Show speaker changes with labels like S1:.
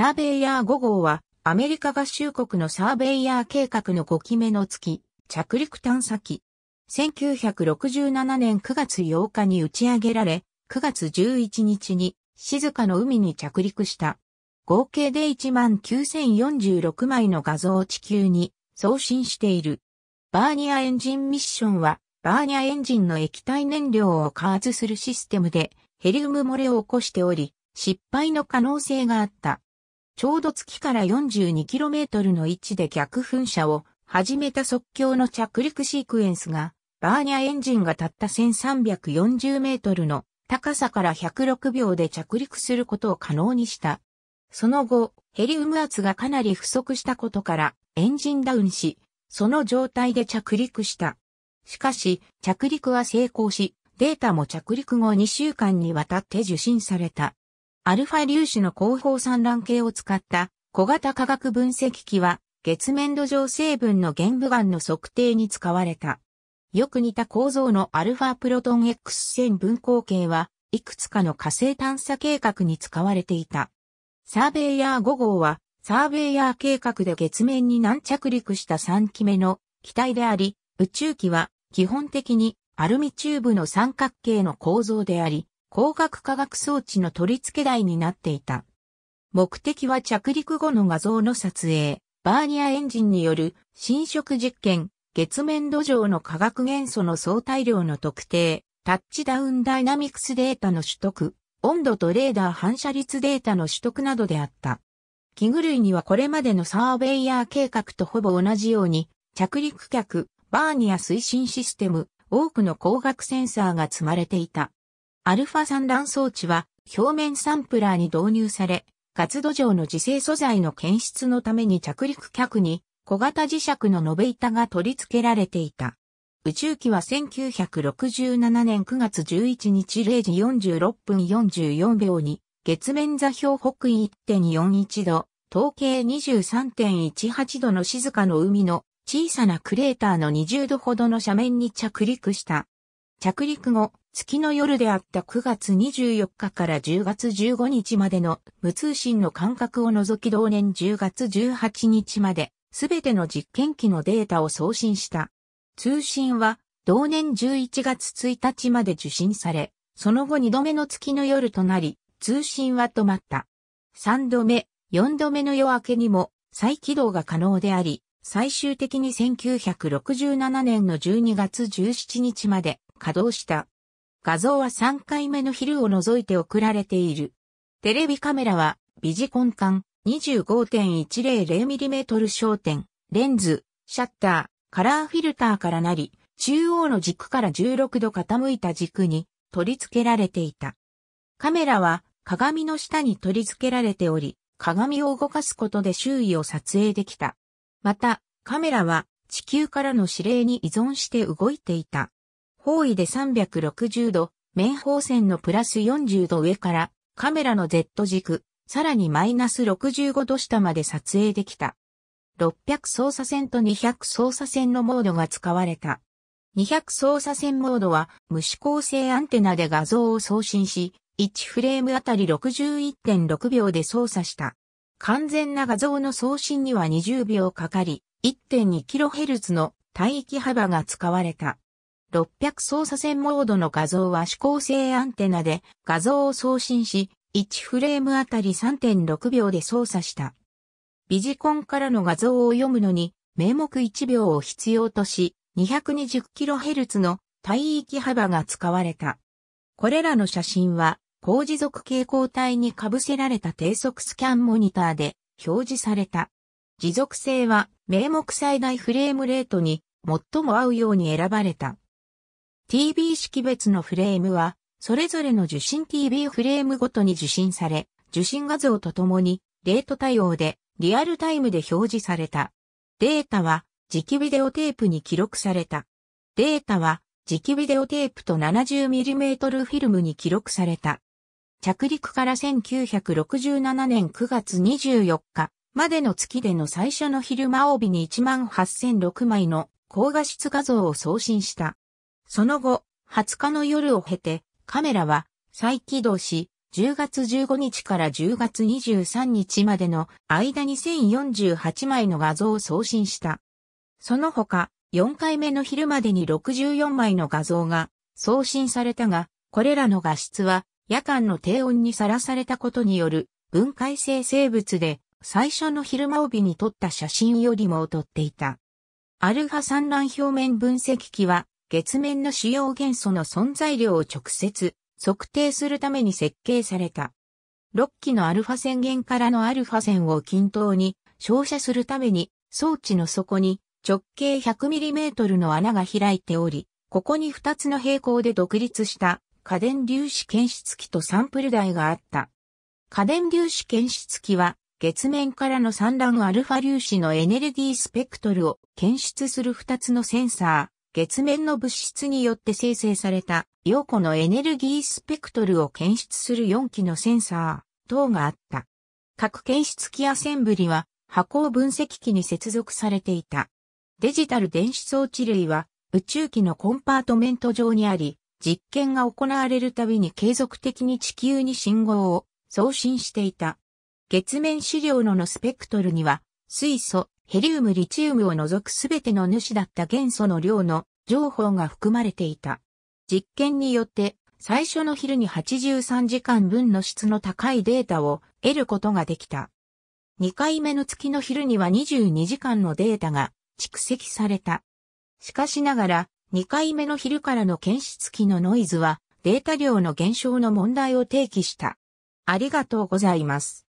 S1: サーベイヤー5号は、アメリカ合衆国のサーベイヤー計画の5期目の月、着陸探査機。1967年9月8日に打ち上げられ、9月11日に静かの海に着陸した。合計で19,046枚の画像を地球に送信している。バーニアエンジンミッションは、バーニアエンジンの液体燃料を加圧するシステムでヘリウム漏れを起こしており、失敗の可能性があった。ちょうど月から 42km の位置で逆噴射を始めた即興の着陸シークエンスが、バーニャエンジンがたった1340メートルの高さから106秒で着陸することを可能にした。その後、ヘリウム圧がかなり不足したことからエンジンダウンし、その状態で着陸した。しかし、着陸は成功し、データも着陸後2週間にわたって受信された。アルファ粒子の広報産卵系を使った小型化学分析機は月面土壌成分の玄武岩の測定に使われた。よく似た構造のアルファプロトン X 線分光系はいくつかの火星探査計画に使われていた。サーベイヤー5号はサーベイヤー計画で月面に南着陸した3機目の機体であり、宇宙機は基本的にアルミチューブの三角形の構造であり、光学化学装置の取り付け台になっていた。目的は着陸後の画像の撮影、バーニアエンジンによる侵食実験、月面土壌の化学元素の相対量の特定、タッチダウンダイナミクスデータの取得、温度とレーダー反射率データの取得などであった。器具類にはこれまでのサーベイヤー計画とほぼ同じように、着陸客、バーニア推進システム、多くの光学センサーが積まれていた。アルファ散乱装置は表面サンプラーに導入され、活土壌の自生素材の検出のために着陸客に小型磁石の延べ板が取り付けられていた。宇宙機は1967年9月11日0時46分44秒に月面座標北緯1.41度、統計23.18度の静かの海の小さなクレーターの20度ほどの斜面に着陸した。着陸後、月の夜であった9月24日から10月15日までの無通信の間隔を除き同年10月18日まで、すべての実験機のデータを送信した。通信は同年11月1日まで受信され、その後2度目の月の夜となり、通信は止まった。3度目、4度目の夜明けにも再起動が可能であり、最終的に1967年の12月17日まで稼働した。画像は3回目の昼を除いて送られている。テレビカメラは、ビジコン管 25.100mm 焦点、レンズ、シャッター、カラーフィルターからなり、中央の軸から16度傾いた軸に取り付けられていた。カメラは鏡の下に取り付けられており、鏡を動かすことで周囲を撮影できた。また、カメラは地球からの指令に依存して動いていた。方位で360度、面方線のプラス40度上からカメラの Z 軸、さらにマイナス65度下まで撮影できた。600操作線と200操作線のモードが使われた。200操作線モードは無指向性アンテナで画像を送信し、1フレームあたり61.6秒で操作した。完全な画像の送信には20秒かかり、1.2kHz の帯域幅が使われた。600操作線モードの画像は指向性アンテナで画像を送信し、1フレームあたり3.6秒で操作した。ビジコンからの画像を読むのに、名目1秒を必要とし、220kHz の帯域幅が使われた。これらの写真は、高持続蛍光体に被せられた低速スキャンモニターで表示された。持続性は名目最大フレームレートに最も合うように選ばれた。TV 識別のフレームは、それぞれの受信 TV フレームごとに受信され、受信画像とともに、レート対応で、リアルタイムで表示された。データは、磁気ビデオテープに記録された。データは、磁気ビデオテープと 70mm フィルムに記録された。着陸から1967年9月24日までの月での最初の昼間帯に18006枚の高画質画像を送信した。その後、20日の夜を経て、カメラは再起動し、10月15日から10月23日までの間に1048枚の画像を送信した。その他、4回目の昼までに64枚の画像が送信されたが、これらの画質は夜間の低温にさらされたことによる分解性生物で最初の昼間帯に撮った写真よりも劣っていた。アルファ産卵表面分析機は月面の主要元素の存在量を直接測定するために設計された。6機のアルファ線源からのアルファ線を均等に照射するために装置の底に直径 100mm の穴が開いており、ここに2つの平行で独立した家電粒子検出機とサンプル台があった。家電粒子検出機は月面からの散乱アルファ粒子のエネルギースペクトルを検出する2つのセンサー。月面の物質によって生成された陽子のエネルギースペクトルを検出する4機のセンサー等があった。各検出機アセンブリは波光分析機に接続されていた。デジタル電子装置類は宇宙機のコンパートメント上にあり、実験が行われるたびに継続的に地球に信号を送信していた。月面資料ののスペクトルには水素、ヘリウムリチウムを除くすべての主だった元素の量の情報が含まれていた。実験によって、最初の昼に83時間分の質の高いデータを得ることができた。2回目の月の昼には22時間のデータが蓄積された。しかしながら、2回目の昼からの検出機のノイズは、データ量の減少の問題を提起した。ありがとうございます。